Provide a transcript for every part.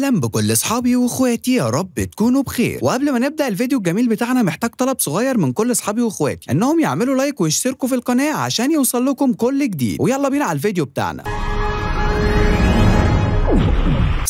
اهلا بكل اصحابي واخواتي يا رب تكونوا بخير وقبل ما نبدا الفيديو الجميل بتاعنا محتاج طلب صغير من كل اصحابي واخواتي انهم يعملوا لايك ويشتركوا في القناه عشان يوصل لكم كل جديد ويلا بينا على الفيديو بتاعنا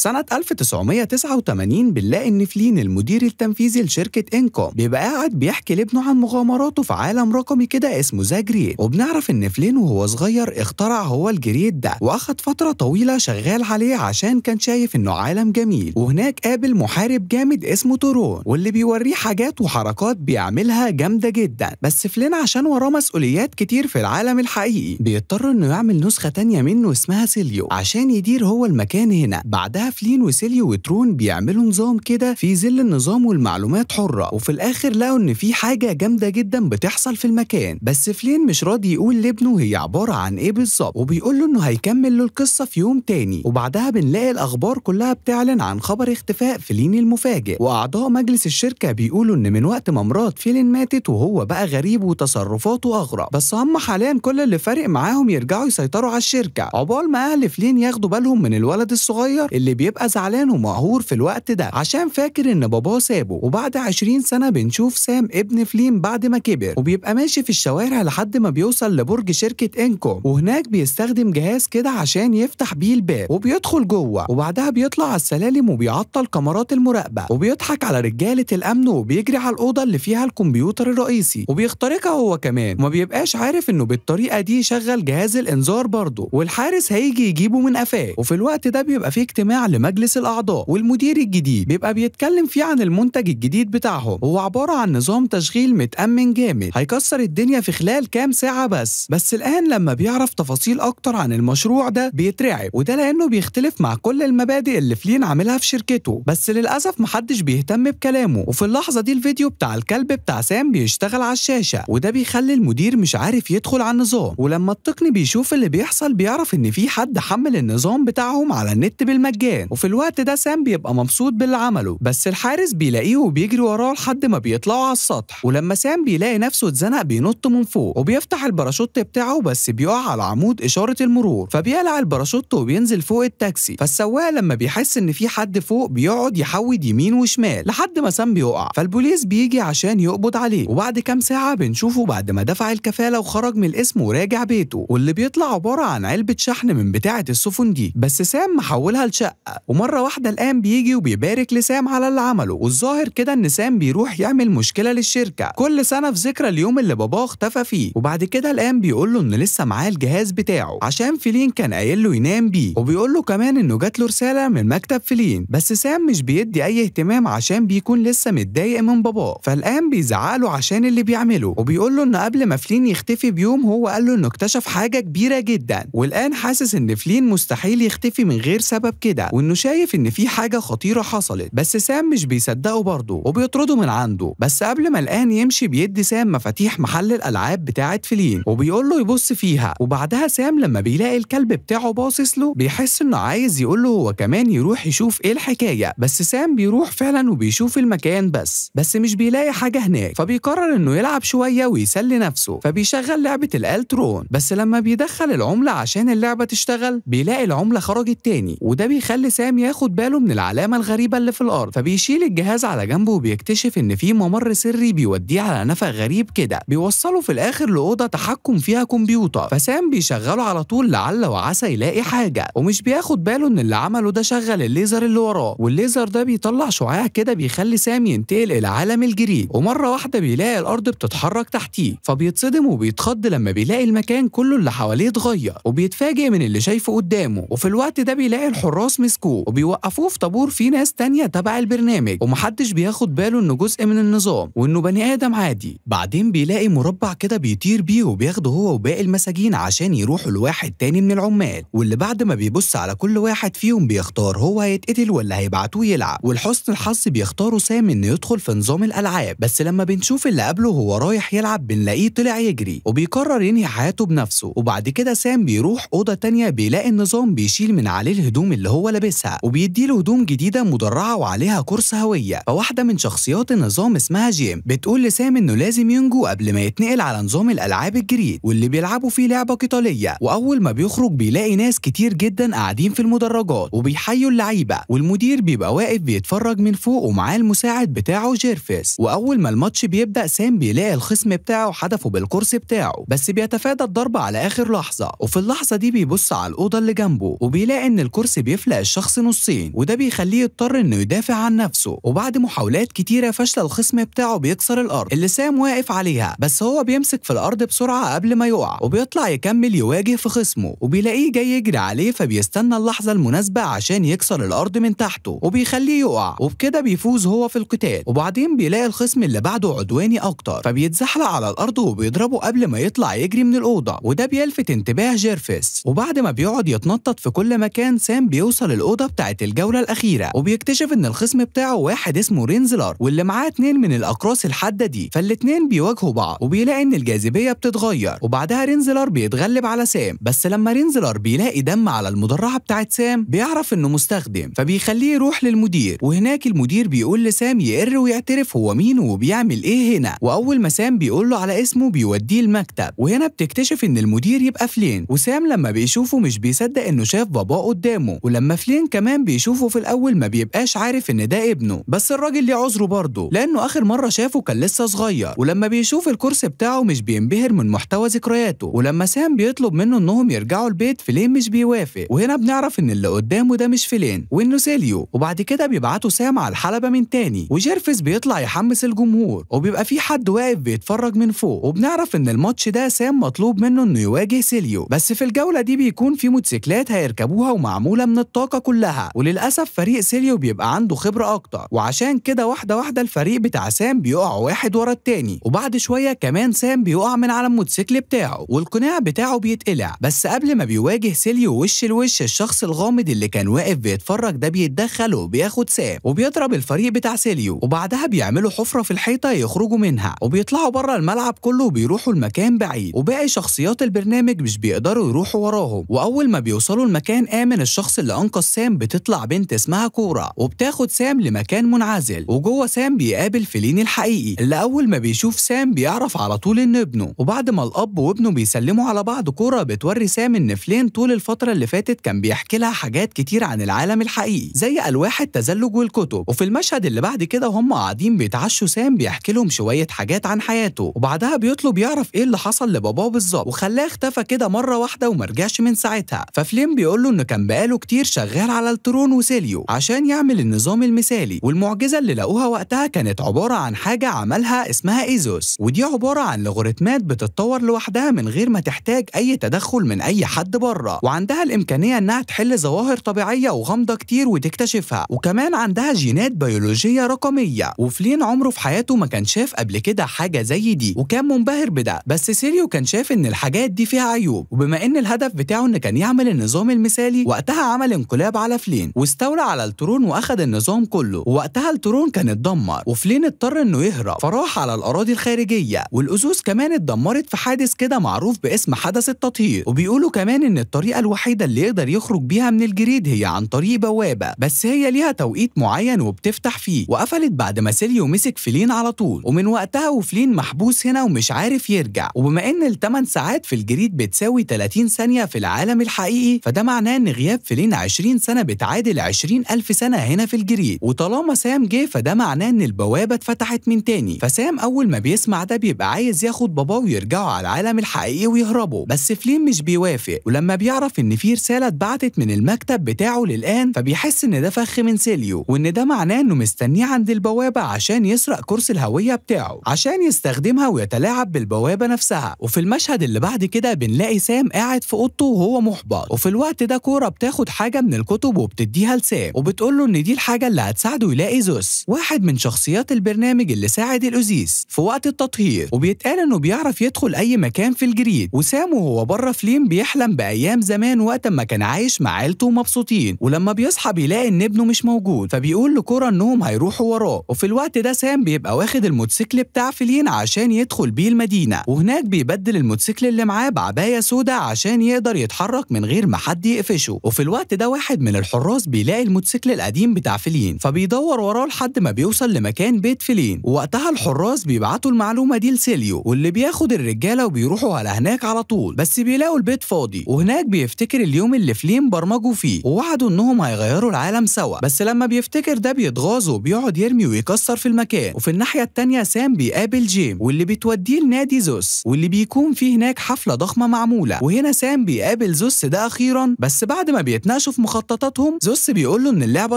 سنة 1989 بنلاقي إن فلين المدير التنفيذي لشركة إنكوم بيبقى قاعد بيحكي لابنه عن مغامراته في عالم رقمي كده اسمه ذا جريد وبنعرف إن فلين وهو صغير اخترع هو الجريد ده وأخد فترة طويلة شغال عليه عشان كان شايف إنه عالم جميل وهناك قابل محارب جامد اسمه تورون واللي بيوريه حاجات وحركات بيعملها جامدة جدا بس فلين عشان وراه مسؤوليات كتير في العالم الحقيقي بيضطر إنه يعمل نسخة تانية منه اسمها سيليو عشان يدير هو المكان هنا بعدها فلين وسيليو وترون بيعملوا نظام كده في ظل النظام والمعلومات حره وفي الاخر لقوا ان في حاجه جامده جدا بتحصل في المكان بس فلين مش راضي يقول لابنه هي عباره عن ايه بالظبط وبيقول له انه هيكمل له القصه في يوم تاني وبعدها بنلاقي الاخبار كلها بتعلن عن خبر اختفاء فلين المفاجئ واعضاء مجلس الشركه بيقولوا ان من وقت ما مرات فلين ماتت وهو بقى غريب وتصرفاته اغرب بس هم حاليا كل اللي فارق معاهم يرجعوا يسيطروا على الشركه عقبال ما اهل فلين ياخدوا بالهم من الولد الصغير اللي بيبقى زعلان ومقهور في الوقت ده عشان فاكر ان باباه سابه وبعد 20 سنه بنشوف سام ابن فليم بعد ما كبر وبيبقى ماشي في الشوارع لحد ما بيوصل لبرج شركه انكوم وهناك بيستخدم جهاز كده عشان يفتح بيه الباب وبيدخل جوه وبعدها بيطلع على السلالم وبيعطل كاميرات المراقبه وبيضحك على رجاله الامن وبيجري على الاوضه اللي فيها الكمبيوتر الرئيسي وبيخترقها هو كمان وما بيبقاش عارف انه بالطريقه دي شغل جهاز الانذار برضه والحارس هيجي يجيبه من قفاه وفي الوقت ده بيبقى فيه اجتماع لمجلس الاعضاء والمدير الجديد بيبقى بيتكلم فيه عن المنتج الجديد بتاعهم هو عباره عن نظام تشغيل متامن جامد هيكسر الدنيا في خلال كام ساعه بس بس الان لما بيعرف تفاصيل اكتر عن المشروع ده بيترعب وده لانه بيختلف مع كل المبادئ اللي فلين عاملها في شركته بس للاسف محدش بيهتم بكلامه وفي اللحظه دي الفيديو بتاع الكلب بتاع سام بيشتغل على الشاشه وده بيخلي المدير مش عارف يدخل على النظام ولما التقني بيشوف اللي بيحصل بيعرف ان في حد حمل النظام بتاعهم على النت بالمجان المكان وفي الوقت ده سام بيبقى مبسوط باللي عمله بس الحارس بيلاقيه وبيجري وراه لحد ما بيطلعوا على السطح ولما سام بيلاقي نفسه اتزنق بينط من فوق وبيفتح الباراشوت بتاعه بس بيقع على عمود اشاره المرور فبيقلع الباراشوت وبينزل فوق التاكسي فالسواق لما بيحس ان في حد فوق بيقعد يحود يمين وشمال لحد ما سام بيقع فالبوليس بيجي عشان يقبض عليه وبعد كام ساعه بنشوفه بعد ما دفع الكفاله وخرج من الاسم وراجع بيته واللي بيطلع عباره عن علبه شحن من بتاعه السفن دي بس سام محولها لشقه ومرة واحدة الآن بيجي وبيبارك لسام على اللي عمله والظاهر كده إن سام بيروح يعمل مشكلة للشركة كل سنة في ذكرى اليوم اللي باباه اختفى فيه وبعد كده الآن بيقول له إن لسه معاه الجهاز بتاعه عشان فيلين كان قايل له ينام بيه وبيقول له كمان إنه جات له رسالة من مكتب فيلين بس سام مش بيدي أي اهتمام عشان بيكون لسه متضايق من باباه فالآن بيزعق له عشان اللي بيعمله وبيقول له إن قبل ما فلين يختفي بيوم هو قال له إنه اكتشف حاجة كبيرة جدا والآن حاسس إن فلين مستحيل يختفي من غير سبب كده وانه شايف ان في حاجه خطيره حصلت بس سام مش بيصدقه برضه وبيطرده من عنده بس قبل ما الان يمشي بيدي سام مفاتيح محل الالعاب بتاعه فلين وبيقول له يبص فيها وبعدها سام لما بيلاقي الكلب بتاعه باصص له بيحس انه عايز يقول له هو كمان يروح يشوف ايه الحكايه بس سام بيروح فعلا وبيشوف المكان بس بس مش بيلاقي حاجه هناك فبيقرر انه يلعب شويه ويسلي نفسه فبيشغل لعبه الالترون بس لما بيدخل العمله عشان اللعبه تشتغل بيلاقي العمله خرجت تاني وده بيخلي بيخلي سام ياخد باله من العلامة الغريبة اللي في الأرض فبيشيل الجهاز على جنبه وبيكتشف إن في ممر سري بيوديه على نفق غريب كده بيوصله في الآخر لأوضة تحكم فيها كمبيوتر فسام بيشغله على طول لعل وعسى يلاقي حاجة ومش بياخد باله إن اللي عمله ده شغل الليزر اللي وراه والليزر ده بيطلع شعاع كده بيخلي سام ينتقل إلى عالم الجريد ومرة واحدة بيلاقي الأرض بتتحرك تحتيه فبيتصدم وبيتخض لما بيلاقي المكان كله اللي حواليه اتغير وبيتفاجئ من اللي شايفه قدامه وفي الوقت ده بيلاقي الحراس بيمسكوه وبيوقفوه في طابور فيه ناس تانية تبع البرنامج ومحدش بياخد باله انه جزء من النظام وانه بني ادم عادي بعدين بيلاقي مربع كده بيطير بيه وبياخده هو وباقي المساجين عشان يروحوا لواحد تاني من العمال واللي بعد ما بيبص على كل واحد فيهم بيختار هو هيتقتل ولا هيبعتوه يلعب ولحسن الحظ بيختاروا سام انه يدخل في نظام الالعاب بس لما بنشوف اللي قبله هو رايح يلعب بنلاقيه طلع يجري وبيقرر ينهي حياته بنفسه وبعد كده سام بيروح اوضه تانية بيلاقي النظام بيشيل من عليه الهدوم اللي هو لابسها وبيديله هدوم جديده مدرعه وعليها كرس هويه فواحده من شخصيات النظام اسمها جيم بتقول لسام انه لازم ينجو قبل ما يتنقل على نظام الالعاب الجديد واللي بيلعبوا فيه لعبه قتاليه واول ما بيخرج بيلاقي ناس كتير جدا قاعدين في المدرجات وبيحيوا اللعيبه والمدير بيبقى واقف بيتفرج من فوق ومعاه المساعد بتاعه جيرفيس واول ما الماتش بيبدا سام بيلاقي الخصم بتاعه حدفه بالكرسي بتاعه بس بيتفادى الضربه على اخر لحظه وفي اللحظه دي بيبص على الاوضه اللي جنبه وبيلاقي ان الكرسي بيفلق الشخص نصين وده بيخليه يضطر انه يدافع عن نفسه وبعد محاولات كتيره فشله الخصم بتاعه بيكسر الارض اللي سام واقف عليها بس هو بيمسك في الارض بسرعه قبل ما يقع وبيطلع يكمل يواجه في خصمه وبيلاقيه جاي يجري عليه فبيستنى اللحظه المناسبه عشان يكسر الارض من تحته وبيخليه يقع وبكده بيفوز هو في القتال وبعدين بيلاقي الخصم اللي بعده عدواني اكتر فبيتزحلق على الارض وبيضربه قبل ما يطلع يجري من الاوضه وده بيلفت انتباه جيرفيس وبعد ما بيقعد يتنطط في كل مكان سام بيوصل الأوضة بتاعت الجولة الأخيرة وبيكتشف إن الخصم بتاعه واحد اسمه رينزلار واللي معاه اتنين من الأقراص الحادة دي فالاتنين بيواجهوا بعض وبيلاقي إن الجاذبية بتتغير وبعدها رينزلار بيتغلب على سام بس لما رينزلار بيلاقي دم على المدرعة بتاعت سام بيعرف إنه مستخدم فبيخليه يروح للمدير وهناك المدير بيقول لسام يقر ويعترف هو مين وبيعمل إيه هنا وأول ما سام بيقول له على اسمه بيوديه المكتب وهنا بتكتشف إن المدير يبقى فلين وسام لما بيشوفه مش بيصدق إنه شاف باباه قدامه ولما فلين جاكلين كمان بيشوفه في الاول ما بيبقاش عارف ان ده ابنه بس الراجل ليه عذره برضه لانه اخر مره شافه كان لسه صغير ولما بيشوف الكرسي بتاعه مش بينبهر من محتوى ذكرياته ولما سام بيطلب منه انهم يرجعوا البيت فلين مش بيوافق وهنا بنعرف ان اللي قدامه ده مش فلين وانه سيليو وبعد كده بيبعتوا سام على الحلبه من تاني وجيرفس بيطلع يحمس الجمهور وبيبقى في حد واقف بيتفرج من فوق وبنعرف ان الماتش ده سام مطلوب منه انه يواجه سيليو بس في الجوله دي بيكون في موتوسيكلات هيركبوها ومعموله من الطاقه كلها وللاسف فريق سيليو بيبقى عنده خبره اكتر وعشان كده واحده واحده الفريق بتاع سام بيقع واحد ورا التاني وبعد شويه كمان سام بيقع من على الموتوسيكل بتاعه والقناع بتاعه بيتقلع بس قبل ما بيواجه سيليو وش لوش الشخص الغامض اللي كان واقف بيتفرج ده بيتدخل وبياخد سام وبيضرب الفريق بتاع سيليو وبعدها بيعملوا حفره في الحيطه يخرجوا منها وبيطلعوا بره الملعب كله وبيروحوا المكان بعيد وباقي شخصيات البرنامج مش بيقدروا يروحوا وراهم واول ما بيوصلوا المكان امن الشخص اللي انقذ سام بتطلع بنت اسمها كورا وبتاخد سام لمكان منعزل وجوه سام بيقابل فلين الحقيقي اللي اول ما بيشوف سام بيعرف على طول ان ابنه وبعد ما الاب وابنه بيسلموا على بعض كورا بتوري سام ان فلين طول الفتره اللي فاتت كان بيحكي لها حاجات كتير عن العالم الحقيقي زي الواح التزلج والكتب وفي المشهد اللي بعد كده هم قاعدين بيتعشوا سام بيحكي لهم شويه حاجات عن حياته وبعدها بيطلب يعرف ايه اللي حصل لباباه بالظبط وخلاه اختفى كده مره واحده ومرجعش من ساعتها ففلين بيقول له انه كان بقاله كتير شغال شغال على الترون وسيليو عشان يعمل النظام المثالي والمعجزه اللي لقوها وقتها كانت عباره عن حاجه عملها اسمها ايزوس ودي عباره عن لوغاريتمات بتتطور لوحدها من غير ما تحتاج اي تدخل من اي حد بره وعندها الامكانيه انها تحل ظواهر طبيعيه وغامضه كتير وتكتشفها وكمان عندها جينات بيولوجيه رقميه وفلين عمره في حياته ما كان شاف قبل كده حاجه زي دي وكان منبهر بده بس سيليو كان شايف ان الحاجات دي فيها عيوب وبما ان الهدف بتاعه ان كان يعمل النظام المثالي وقتها عمل انقلاب الدولاب على فلين واستولى على الترون واخد النظام كله وقتها الترون كان اتدمر وفلين اضطر انه يهرب فراح على الاراضي الخارجيه والاسوس كمان اتدمرت في حادث كده معروف باسم حدث التطهير وبيقولوا كمان ان الطريقه الوحيده اللي يقدر يخرج بيها من الجريد هي عن طريق بوابه بس هي ليها توقيت معين وبتفتح فيه وقفلت بعد ما سيليو مسك فلين على طول ومن وقتها وفلين محبوس هنا ومش عارف يرجع وبما ان ال8 ساعات في الجريد بتساوي 30 ثانيه في العالم الحقيقي فده معناه ان غياب فلين 20 30 سنة بتعادل 20 ألف سنة هنا في الجريد وطالما سام جه فده معناه إن البوابة اتفتحت من تاني فسام أول ما بيسمع ده بيبقى عايز ياخد باباه ويرجعوا على العالم الحقيقي ويهربوا بس فليم مش بيوافق ولما بيعرف إن في رسالة اتبعتت من المكتب بتاعه للآن فبيحس إن ده فخ من سيليو وإن ده معناه إنه مستنيه عند البوابة عشان يسرق كرسي الهوية بتاعه عشان يستخدمها ويتلاعب بالبوابة نفسها وفي المشهد اللي بعد كده بنلاقي سام قاعد في أوضته وهو محبط وفي الوقت ده كورة بتاخد حاجة من الكتب وبتديها لسام وبتقول له ان دي الحاجه اللي هتساعده يلاقي زوس واحد من شخصيات البرنامج اللي ساعد الاوزيس في وقت التطهير وبيتقال انه بيعرف يدخل اي مكان في الجريد وسام وهو بره فليم بيحلم بايام زمان وقت ما كان عايش مع عيلته ومبسوطين ولما بيصحى بيلاقي ان ابنه مش موجود فبيقول لكورا انهم هيروحوا وراه وفي الوقت ده سام بيبقى واخد الموتوسيكل بتاع فليم عشان يدخل بيه المدينه وهناك بيبدل الموتوسيكل اللي معاه بعبايه سوداء عشان يقدر يتحرك من غير ما حد يقفشه وفي الوقت ده واحد واحد من الحراس بيلاقي الموتوسيكل القديم بتاع فيلين فبيدور وراه لحد ما بيوصل لمكان بيت فيلين ووقتها الحراس بيبعتوا المعلومه دي لسيليو واللي بياخد الرجاله وبيروحوا على هناك على طول بس بيلاقوا البيت فاضي وهناك بيفتكر اليوم اللي فلين برمجوا فيه ووعدوا انهم هيغيروا العالم سوا بس لما بيفتكر ده بيتغاظ وبيقعد يرمي ويكسر في المكان وفي الناحيه التانيه سام بيقابل جيم واللي بتوديه لنادي زوس واللي بيكون فيه هناك حفله ضخمه معموله وهنا سام بيقابل زوس ده اخيرا بس بعد ما بيتناقشوا في مخ مخططاتهم زوس بيقول له ان اللعبه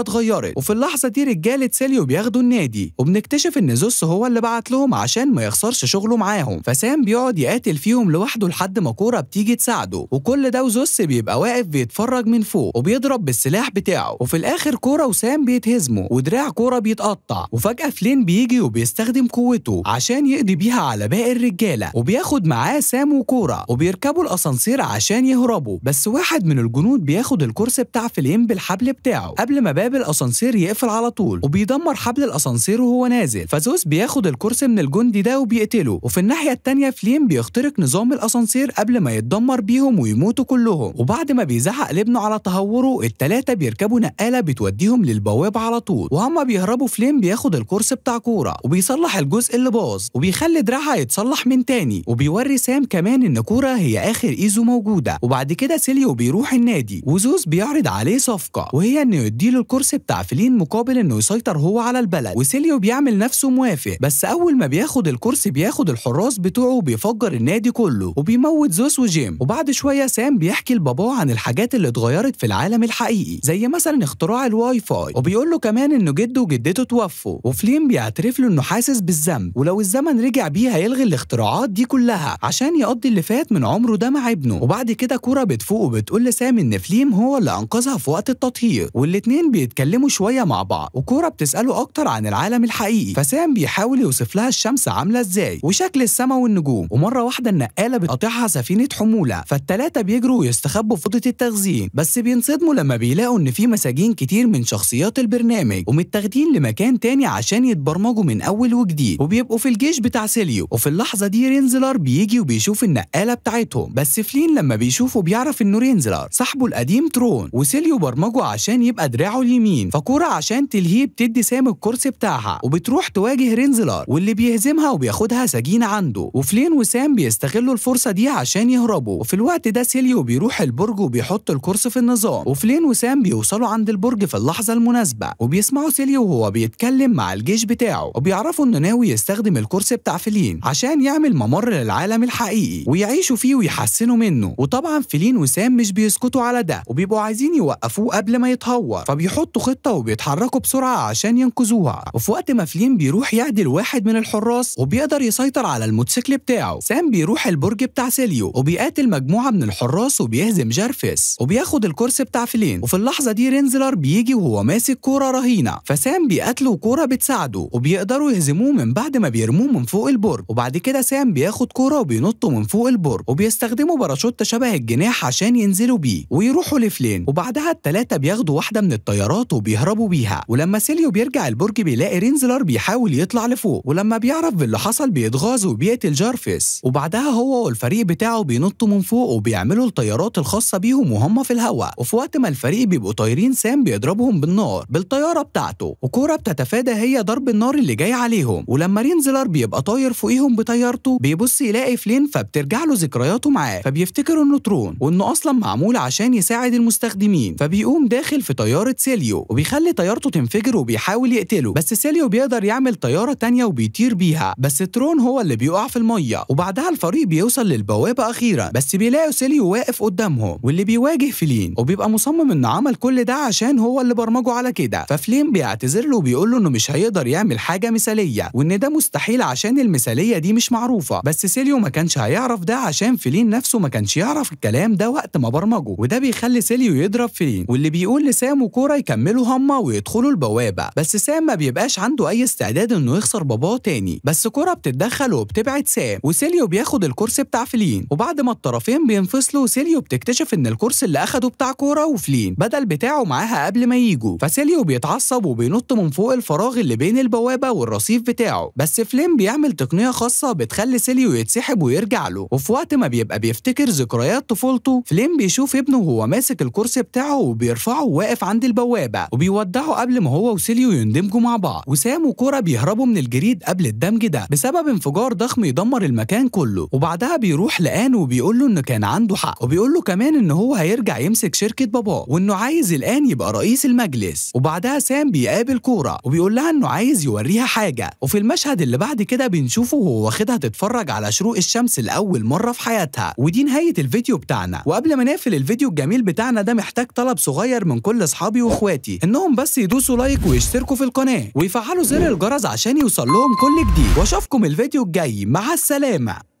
اتغيرت وفي اللحظه دي رجاله سيليو بياخدوا النادي وبنكتشف ان زوس هو اللي بعت لهم عشان ما يخسرش شغله معاهم فسام بيقعد يقاتل فيهم لوحده لحد ما كوره بتيجي تساعده وكل ده وزوس بيبقى واقف بيتفرج من فوق وبيضرب بالسلاح بتاعه وفي الاخر كوره وسام بيتهزموا ودراع كوره بيتقطع وفجاه فلين بيجي وبيستخدم قوته عشان يقضي بيها على باقي الرجاله وبياخد معاه سام وكوره وبيركبوا الاسانسير عشان يهربوا بس واحد من الجنود بياخد الكرسي بتاع فلين بالحبل بتاعه قبل ما باب الاسانسير يقفل على طول وبيدمر حبل الاسانسير وهو نازل فزوس بياخد الكرسي من الجندي ده وبيقتله وفي الناحيه التانيه فليم بيخترق نظام الاسانسير قبل ما يتدمر بيهم ويموتوا كلهم وبعد ما بيزعق لابنه على تهوره التلاته بيركبوا نقاله بتوديهم للبوابه على طول وهما بيهربوا فليم بياخد الكرسي بتاع كوره وبيصلح الجزء اللي باظ وبيخلي دراعها يتصلح من تاني وبيوري سام كمان ان كوره هي اخر ايزو موجوده وبعد كده سيليو بيروح النادي وزوس بيعرض عليه عليه صفقه وهي انه يديله الكرسي بتاع فلين مقابل انه يسيطر هو على البلد وسيليو بيعمل نفسه موافق بس اول ما بياخد الكرسي بياخد الحراس بتوعه وبيفجر النادي كله وبيموت زوس وجيم وبعد شويه سام بيحكي لباباه عن الحاجات اللي اتغيرت في العالم الحقيقي زي مثلا اختراع الواي فاي وبيقول له كمان انه جده وجدته توفوا وفلين بيعترف له انه حاسس بالذنب ولو الزمن رجع بيه هيلغي الاختراعات دي كلها عشان يقضي اللي فات من عمره ده مع ابنه وبعد كده كوره بتفوق وبتقول لسام ان فليم هو اللي انقذها في وقت التطهير والاتنين بيتكلموا شويه مع بعض وكوره بتساله اكتر عن العالم الحقيقي فسام بيحاول يوصف لها الشمس عامله ازاي وشكل السماء والنجوم ومره واحده النقاله بتقاطعها سفينه حموله فالتلاته بيجروا ويستخبوا في اوضه التخزين بس بينصدموا لما بيلاقوا ان في مساجين كتير من شخصيات البرنامج ومتاخدين لمكان تاني عشان يتبرمجوا من اول وجديد وبيبقوا في الجيش بتاع سيليو وفي اللحظه دي رينزلر بيجي وبيشوف النقاله بتاعتهم بس فلين لما بيشوفه بيعرف انه رينزلر صاحبه القديم ترون وس سيليو برمجه عشان يبقى دراعه اليمين فكوره عشان تلهيه بتدي سام الكرسي بتاعها وبتروح تواجه رينزلار واللي بيهزمها وبياخدها سجين عنده وفلين وسام بيستغلوا الفرصه دي عشان يهربوا وفي الوقت ده سيليو بيروح البرج وبيحط الكرسي في النظام وفلين وسام بيوصلوا عند البرج في اللحظه المناسبه وبيسمعوا سيليو وهو بيتكلم مع الجيش بتاعه وبيعرفوا انه ناوي يستخدم الكرسي بتاع فلين عشان يعمل ممر للعالم الحقيقي ويعيشوا فيه ويحسنوا منه وطبعا فلين وسام مش بيسكتوا على ده وبيبقوا عايزين يوقفوه قبل ما يتهور فبيحطوا خطه وبيتحركوا بسرعه عشان ينقذوها وفي وقت ما فلين بيروح يعدل واحد من الحراس وبيقدر يسيطر على الموتوسيكل بتاعه سام بيروح البرج بتاع سيليو وبيقاتل مجموعه من الحراس وبيهزم جارفيس وبياخد الكرسي بتاع فلين وفي اللحظه دي رينزلر بيجي وهو ماسك كوره رهينه فسام بيقاتله كوره بتساعده وبيقدروا يهزموه من بعد ما بيرموه من فوق البرج وبعد كده سام بياخد كوره وبينطوا من فوق البرج وبيستخدموا باراشوت شبه الجناح عشان ينزلوا بيه ويروحوا لفلين وبعد بعدها التلاتة بياخدوا واحدة من الطيارات وبيهربوا بيها ولما سيليو بيرجع البرج بيلاقي رينزلر بيحاول يطلع لفوق ولما بيعرف باللي حصل بيتغاظ وبيقتل جارفيس وبعدها هو والفريق بتاعه بينطوا من فوق وبيعملوا الطيارات الخاصة بيهم وهم في الهواء وفي وقت ما الفريق بيبقوا طايرين سام بيضربهم بالنار بالطيارة بتاعته وكورة بتتفادى هي ضرب النار اللي جاي عليهم ولما رينزلر بيبقى طاير فوقيهم بطيارته بيبص يلاقي فلين فبترجع له ذكرياته معاه فبيفتكر انه ترون وانه اصلا معمول عشان يساعد المستخدمين مين فبيقوم داخل في طياره سيليو وبيخلي طيارته تنفجر وبيحاول يقتله بس سيليو بيقدر يعمل طياره تانية وبيطير بيها بس ترون هو اللي بيقع في الميه وبعدها الفريق بيوصل للبوابه اخيرا بس بيلاقوا سيليو واقف قدامهم واللي بيواجه فلين وبيبقى مصمم انه عمل كل ده عشان هو اللي برمجه على كده ففلين بيعتذر له وبيقول له انه مش هيقدر يعمل حاجه مثاليه وان ده مستحيل عشان المثاليه دي مش معروفه بس سيليو ما كانش هيعرف ده عشان فلين نفسه ما كانش يعرف الكلام ده وقت ما برمجه وده بيخلي سيليو يضرب متغفلين واللي بيقول لسام وكورة يكملوا هما ويدخلوا البوابة بس سام ما بيبقاش عنده أي استعداد إنه يخسر باباه تاني بس كورة بتتدخل وبتبعد سام وسيليو بياخد الكرسي بتاع فلين وبعد ما الطرفين بينفصلوا سيليو بتكتشف إن الكرسي اللي أخده بتاع كورة وفلين بدل بتاعه معاها قبل ما يجوا فسيليو بيتعصب وبينط من فوق الفراغ اللي بين البوابة والرصيف بتاعه بس فلين بيعمل تقنية خاصة بتخلي سيليو يتسحب ويرجع له وفي وقت ما بيبقى بيفتكر ذكريات طفولته فلين بيشوف ابنه وهو ماسك الكرسي بتاعه بيرجعه وبيرفعه واقف عند البوابه وبيودعه قبل ما هو وسيليو يندمجوا مع بعض وسام وكوره بيهربوا من الجريد قبل الدمج ده بسبب انفجار ضخم يدمر المكان كله وبعدها بيروح لان وبيقول له ان كان عنده حق وبيقول له كمان ان هو هيرجع يمسك شركه باباه وانه عايز الان يبقى رئيس المجلس وبعدها سام بيقابل كوره وبيقول لها انه عايز يوريها حاجه وفي المشهد اللي بعد كده بنشوفه وهو واخدها تتفرج على شروق الشمس لاول مره في حياتها ودي نهايه الفيديو بتاعنا وقبل ما نقفل الفيديو الجميل بتاعنا ده محتاج طلب صغير من كل اصحابي واخواتي انهم بس يدوسوا لايك ويشتركوا في القناه ويفعلوا زر الجرس عشان يوصل لهم كل جديد واشوفكم الفيديو الجاي مع السلامه